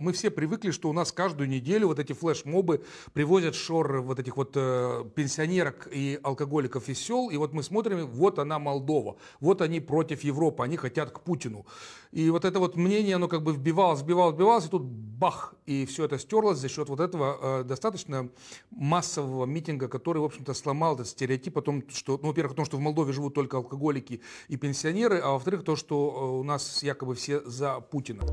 мы все привыкли, что у нас каждую неделю вот эти флешмобы привозят шоры вот этих вот э, пенсионерок и алкоголиков из сел, и вот мы смотрим, вот она Молдова, вот они против Европы, они хотят к Путину. И вот это вот мнение, оно как бы вбивалось, вбивалось, вбивалось, и тут бах, и все это стерлось за счет вот этого э, достаточно массового митинга, который, в общем-то, сломал этот стереотип о том, что, ну, во-первых, о том, что в Молдове живут только алкоголики и пенсионеры, а во-вторых, то, что э, у нас якобы все за Путина.